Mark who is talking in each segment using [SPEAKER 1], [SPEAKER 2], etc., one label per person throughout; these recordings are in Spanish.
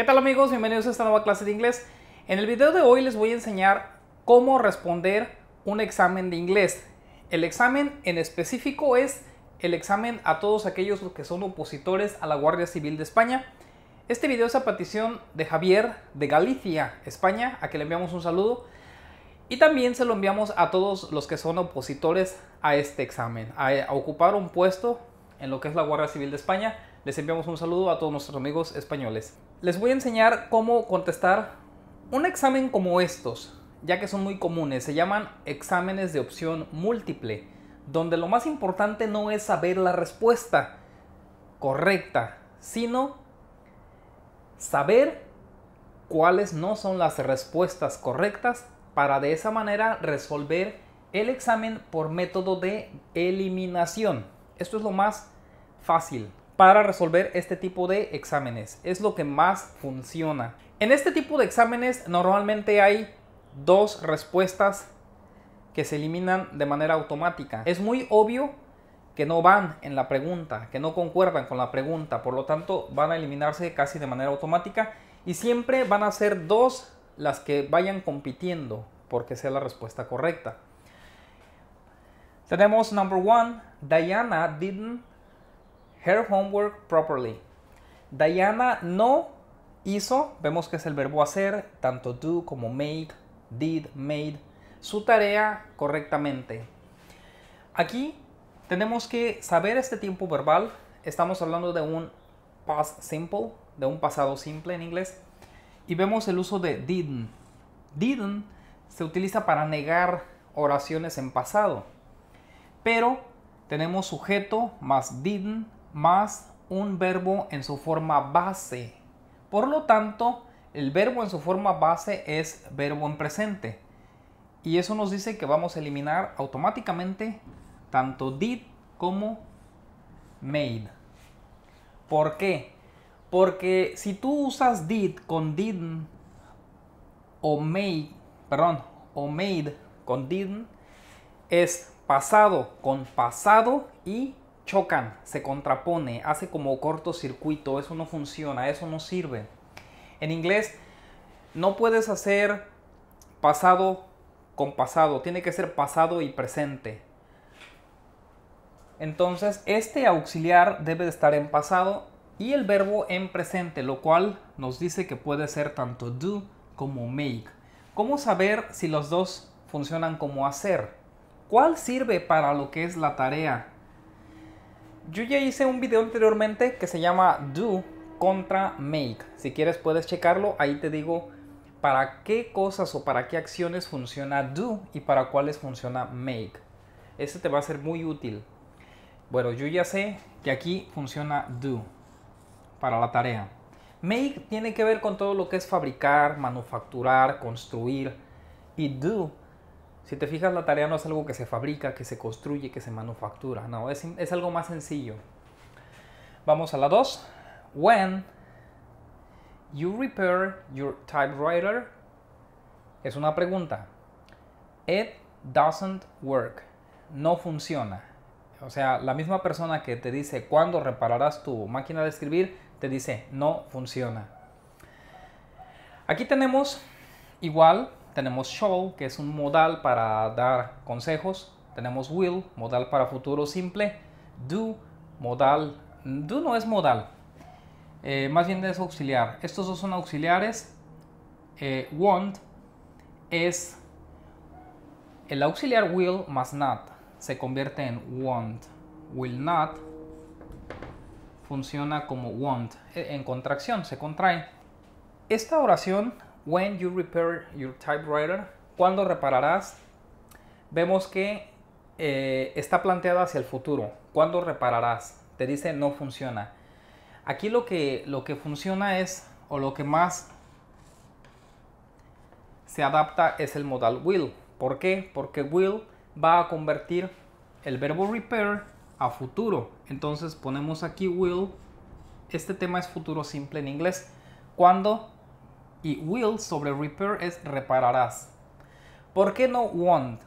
[SPEAKER 1] ¿Qué tal amigos? Bienvenidos a esta nueva clase de inglés. En el video de hoy les voy a enseñar cómo responder un examen de inglés. El examen en específico es el examen a todos aquellos que son opositores a la Guardia Civil de España. Este video es a petición de Javier de Galicia, España, a quien le enviamos un saludo. Y también se lo enviamos a todos los que son opositores a este examen, a ocupar un puesto en lo que es la Guardia Civil de España. Les enviamos un saludo a todos nuestros amigos españoles. Les voy a enseñar cómo contestar un examen como estos, ya que son muy comunes. Se llaman exámenes de opción múltiple, donde lo más importante no es saber la respuesta correcta, sino saber cuáles no son las respuestas correctas para de esa manera resolver el examen por método de eliminación. Esto es lo más fácil para resolver este tipo de exámenes. Es lo que más funciona. En este tipo de exámenes normalmente hay dos respuestas que se eliminan de manera automática. Es muy obvio que no van en la pregunta, que no concuerdan con la pregunta, por lo tanto van a eliminarse casi de manera automática y siempre van a ser dos las que vayan compitiendo porque sea la respuesta correcta. Tenemos number one, Diana didn't her homework properly. Diana no hizo, vemos que es el verbo hacer, tanto do como made, did, made, su tarea correctamente. Aquí tenemos que saber este tiempo verbal. Estamos hablando de un past simple, de un pasado simple en inglés. Y vemos el uso de didn't. Didn't se utiliza para negar oraciones en pasado. Pero tenemos sujeto más didn't más un verbo en su forma base. Por lo tanto, el verbo en su forma base es verbo en presente. Y eso nos dice que vamos a eliminar automáticamente tanto did como made. ¿Por qué? Porque si tú usas did con didn o made, perdón, o made con didn es pasado con pasado y chocan, se contrapone, hace como cortocircuito, eso no funciona, eso no sirve. En inglés no puedes hacer pasado con pasado, tiene que ser pasado y presente. Entonces, este auxiliar debe de estar en pasado y el verbo en presente, lo cual nos dice que puede ser tanto do como make. ¿Cómo saber si los dos funcionan como hacer? ¿Cuál sirve para lo que es la tarea? Yo ya hice un video anteriormente que se llama Do contra Make. Si quieres puedes checarlo, ahí te digo para qué cosas o para qué acciones funciona Do y para cuáles funciona Make. Este te va a ser muy útil. Bueno, yo ya sé que aquí funciona Do para la tarea. Make tiene que ver con todo lo que es fabricar, manufacturar, construir. Y do si te fijas, la tarea no es algo que se fabrica, que se construye, que se manufactura, no, es, algo más sencillo. Vamos a la 2. When you repair your typewriter es una pregunta. It doesn't work. No funciona. O sea, la misma persona que te dice cuándo repararás tu máquina de escribir, te dice no funciona. Aquí tenemos igual tenemos show, que es un modal para dar consejos. Tenemos will, modal para futuro simple. Do, modal. Do no es modal. Eh, más bien es auxiliar. Estos dos son auxiliares. Eh, want es el auxiliar will más not. Se convierte en want. Will not funciona como want. E, en contracción, se contrae. Esta oración When you repair your typewriter, cuando repararás, vemos que eh, está planteada hacia el futuro. ¿Cuándo repararás? Te dice no funciona. Aquí lo que, lo que funciona es, o lo que más se adapta es el modal will. ¿Por qué? Porque will va a convertir el verbo repair a futuro. Entonces ponemos aquí will. Este tema es futuro simple en inglés. ¿Cuándo? y will sobre repair es repararás. ¿Por qué no want?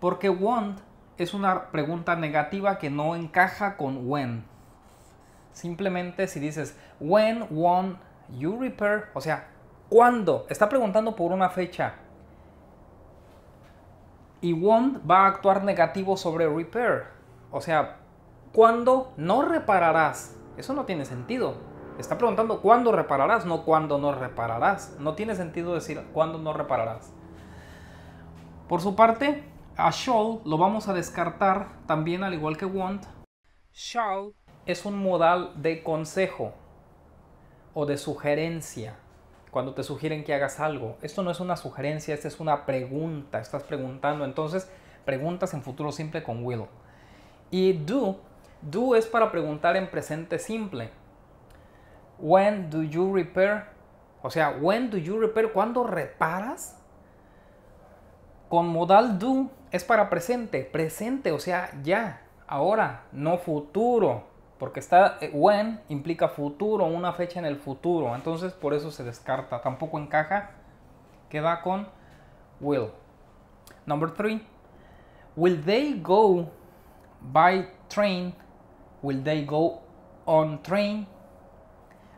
[SPEAKER 1] Porque want es una pregunta negativa que no encaja con when. Simplemente si dices when want, you repair, o sea, ¿cuándo? Está preguntando por una fecha. Y want va a actuar negativo sobre repair. O sea, ¿cuándo no repararás? Eso no tiene sentido. Está preguntando cuándo repararás, no cuándo no repararás. No tiene sentido decir cuándo no repararás. Por su parte, a shall lo vamos a descartar también al igual que want. Shall es un modal de consejo o de sugerencia. Cuando te sugieren que hagas algo, esto no es una sugerencia, esta es una pregunta. Estás preguntando, entonces preguntas en futuro simple con will. Y do, do es para preguntar en presente simple When do you repair? O sea, when do you repair? ¿Cuándo reparas? Con modal do es para presente, presente, o sea, ya, ahora, no futuro, porque está eh, when implica futuro, una fecha en el futuro, entonces por eso se descarta, tampoco encaja, queda con will. Number three, will they go by train? Will they go on train?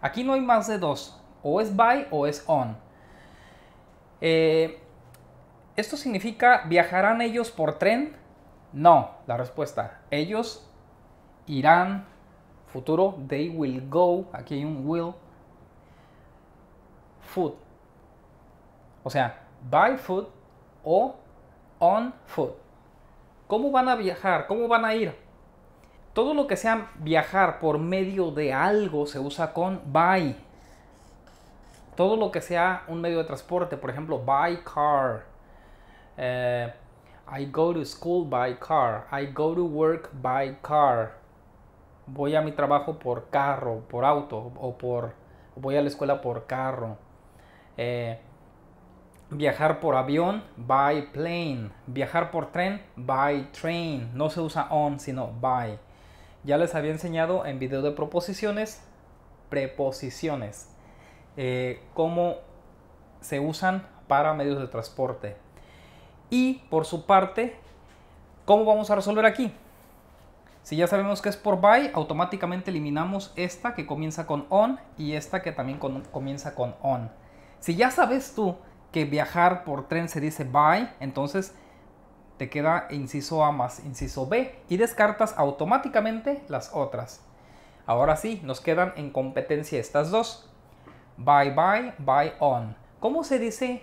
[SPEAKER 1] Aquí no hay más de dos, o es by o es on. Eh, ¿Esto significa viajarán ellos por tren? No, la respuesta. Ellos irán, futuro, they will go, aquí hay un will, food. O sea, by food o on food. ¿Cómo van a viajar? ¿Cómo van a ir? Todo lo que sea viajar por medio de algo se usa con by. Todo lo que sea un medio de transporte, por ejemplo, by car. Eh, I go to school by car. I go to work by car. Voy a mi trabajo por carro, por auto, o por. Voy a la escuela por carro. Eh, viajar por avión, by plane. Viajar por tren, by train. No se usa on, sino by ya les había enseñado en video de proposiciones, preposiciones, eh, cómo se usan para medios de transporte. Y por su parte, ¿cómo vamos a resolver aquí? Si ya sabemos que es por by, automáticamente eliminamos esta que comienza con on y esta que también comienza con on. Si ya sabes tú que viajar por tren se dice by, entonces te queda inciso A más inciso B y descartas automáticamente las otras. Ahora sí, nos quedan en competencia estas dos. Bye bye, bye on. ¿Cómo se dice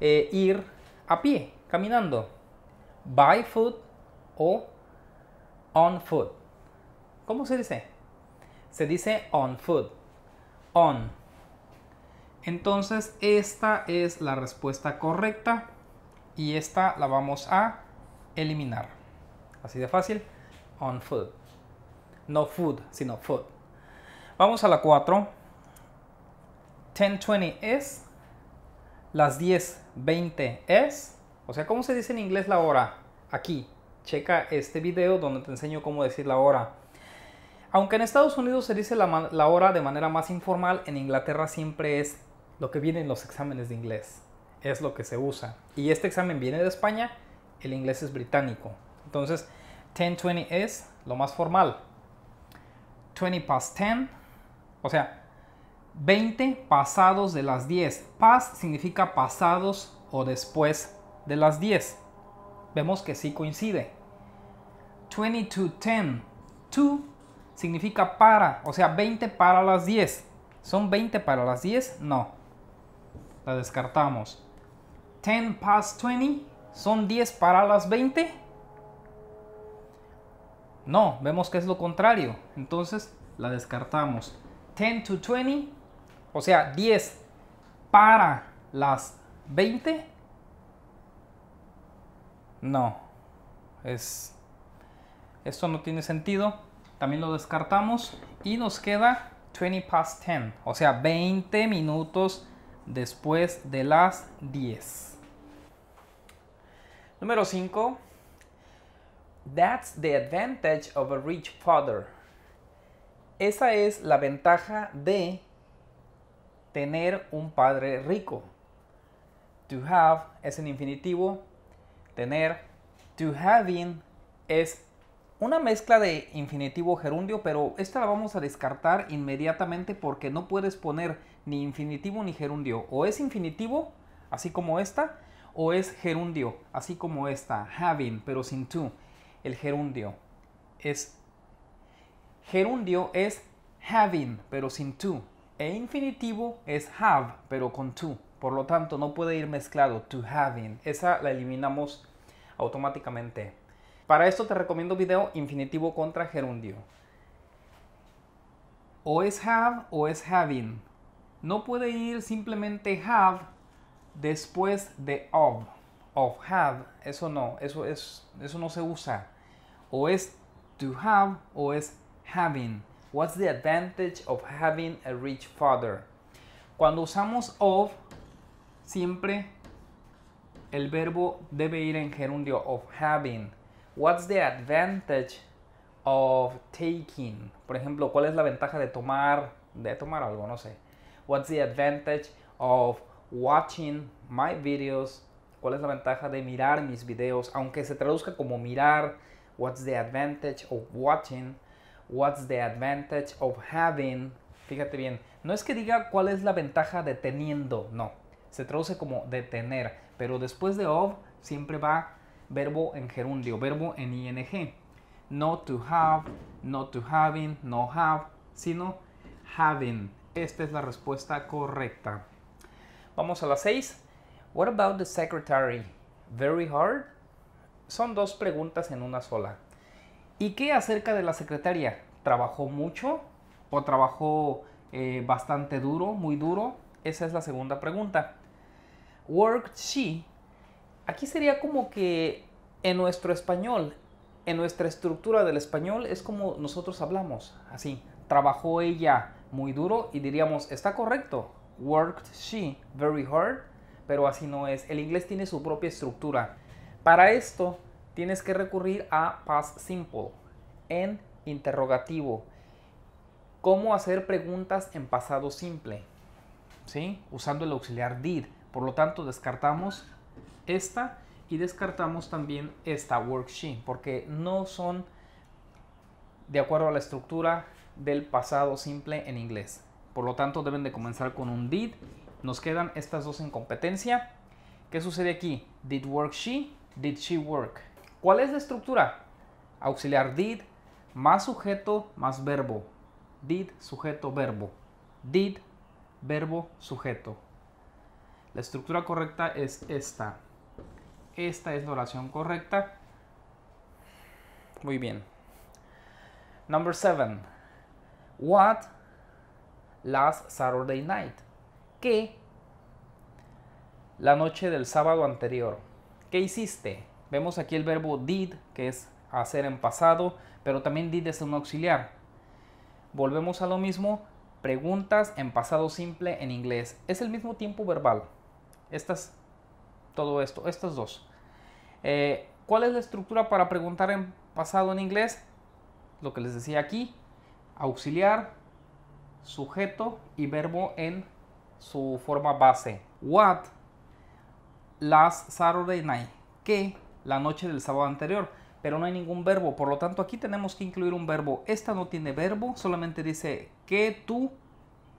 [SPEAKER 1] eh, ir a pie, caminando? By foot o on foot. ¿Cómo se dice? Se dice on foot. On. Entonces esta es la respuesta correcta y esta la vamos a eliminar. Así de fácil. On food. No food, sino food. Vamos a la 4. 10.20 es. Las 10.20 es. O sea, ¿cómo se dice en inglés la hora? Aquí. Checa este video donde te enseño cómo decir la hora. Aunque en Estados Unidos se dice la, la, hora de manera más informal, en Inglaterra siempre es lo que viene en los exámenes de inglés. Es lo que se usa. Y este examen viene de España el inglés es británico. Entonces, 10.20 es lo más formal. 20 past 10, o sea, 20 pasados de las 10. Past significa pasados o después de las 10. Vemos que sí coincide. 20 to 10. To significa para, o sea, 20 para las 10. ¿Son 20 para las 10? No. La descartamos. 10 past 20 son 10 para las 20. No, vemos que es lo contrario. Entonces la descartamos. 10 to 20, o sea, 10 para las 20. No, Esto no tiene sentido. También lo descartamos y nos queda 20 past 10, o sea, 20 minutos después de las 10. Número 5. That's the advantage of a rich father. Esa es la ventaja de tener un padre rico. To have es en infinitivo. Tener. To having es una mezcla de infinitivo gerundio, pero esta la vamos a descartar inmediatamente porque no puedes poner ni infinitivo ni gerundio. O es infinitivo, así como esta, o es gerundio, así como esta, having, pero sin to. El gerundio es gerundio es having, pero sin to. E infinitivo es have, pero con to. Por lo tanto, no puede ir mezclado to having. Esa la eliminamos automáticamente. Para esto te recomiendo video infinitivo contra gerundio. O es have o es having. No puede ir simplemente have Después de of, of have, eso no, eso, es, eso no se usa. O es to have o es having. What's the advantage of having a rich father? Cuando usamos of, siempre el verbo debe ir en gerundio of having. What's the advantage of taking? Por ejemplo, ¿cuál es la ventaja de tomar de tomar algo, no sé? What's the advantage of watching my videos, cuál es la ventaja de mirar mis videos, aunque se traduzca como mirar, what's the advantage of watching, what's the advantage of having, fíjate bien, no es que diga cuál es la ventaja de teniendo, no, se traduce como de tener, pero después de of siempre va verbo en gerundio, verbo en ing, no to have, no to having, no have, sino having. Esta es la respuesta correcta. Vamos a las 6. What about the secretary? Very hard. Son dos preguntas en una sola. ¿Y qué acerca de la secretaria? ¿Trabajó mucho o trabajó eh, bastante duro, muy duro? Esa es la segunda pregunta. Worked she. Aquí sería como que en nuestro español, en nuestra estructura del español, es como nosotros hablamos, así. Trabajó ella muy duro y diríamos, está correcto, worked she very hard, pero así no es. El inglés tiene su propia estructura. Para esto tienes que recurrir a past simple en interrogativo. ¿Cómo hacer preguntas en pasado simple? ¿Sí? Usando el auxiliar did. Por lo tanto, descartamos esta y descartamos también esta she, porque no son de acuerdo a la estructura del pasado simple en inglés. Por lo tanto, deben de comenzar con un did. Nos quedan estas dos en competencia. ¿Qué sucede aquí? Did work she? Did she work? ¿Cuál es la estructura? Auxiliar did más sujeto más verbo. Did sujeto verbo. Did verbo sujeto. La estructura correcta es esta. Esta es la oración correcta. Muy bien. Number 7. What Last Saturday Night, qué, la noche del sábado anterior. ¿Qué hiciste? Vemos aquí el verbo did, que es hacer en pasado, pero también did es un auxiliar. Volvemos a lo mismo, preguntas en pasado simple en inglés. Es el mismo tiempo verbal. Estas, todo esto, estas dos. Eh, ¿Cuál es la estructura para preguntar en pasado en inglés? Lo que les decía aquí, auxiliar, sujeto y verbo en su forma base. What last Saturday night. Que la noche del sábado anterior. Pero no hay ningún verbo. Por lo tanto, aquí tenemos que incluir un verbo. Esta no tiene verbo. Solamente dice que tú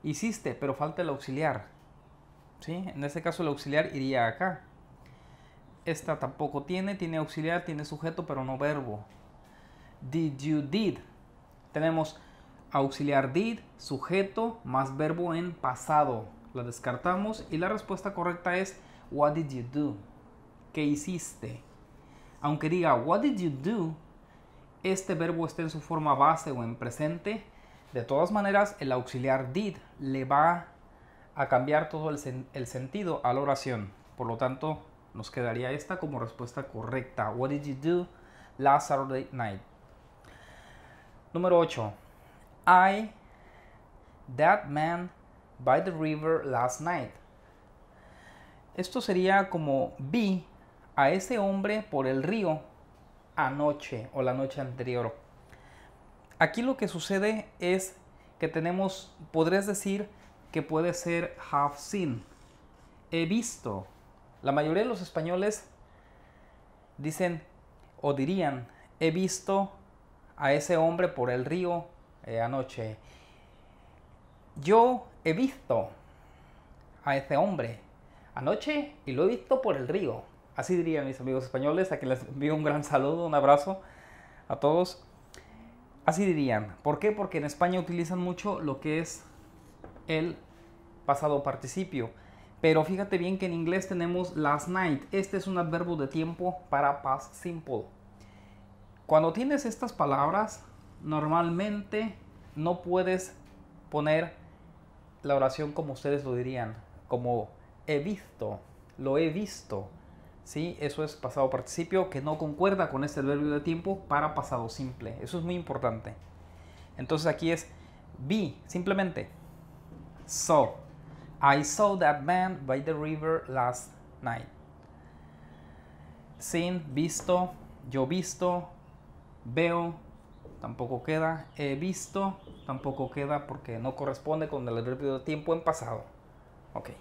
[SPEAKER 1] hiciste. Pero falta el auxiliar. ¿Sí? En este caso, el auxiliar iría acá. Esta tampoco tiene. Tiene auxiliar, tiene sujeto, pero no verbo. Did you did. Tenemos auxiliar did, sujeto más verbo en pasado. La descartamos y la respuesta correcta es What did you do? ¿Qué hiciste? Aunque diga What did you do? Este verbo esté en su forma base o en presente. De todas maneras, el auxiliar did le va a cambiar todo el, el sentido a la oración. Por lo tanto, nos quedaría esta como respuesta correcta. What did you do last Saturday night? Número 8. I that man by the river last night. Esto sería como vi a ese hombre por el río anoche o la noche anterior. Aquí lo que sucede es que tenemos, podrías decir que puede ser have seen. He visto. La mayoría de los españoles dicen o dirían, he visto a ese hombre por el río eh, anoche. Yo he visto a ese hombre anoche y lo he visto por el río. Así dirían mis amigos españoles, a les envío un gran saludo, un abrazo a todos. Así dirían. ¿Por qué? Porque en España utilizan mucho lo que es el pasado participio. Pero fíjate bien que en inglés tenemos last night. Este es un adverbio de tiempo para past simple. Cuando tienes estas palabras, normalmente no puedes poner la oración como ustedes lo dirían, como he visto, lo he visto. ¿sí? Eso es pasado participio que no concuerda con este verbo de tiempo para pasado simple. Eso es muy importante. Entonces aquí es vi, simplemente. So, I saw that man by the river last night. Sin, visto, yo visto, veo, tampoco queda. He visto, tampoco queda porque no corresponde con el adverbio de tiempo en pasado. Ok.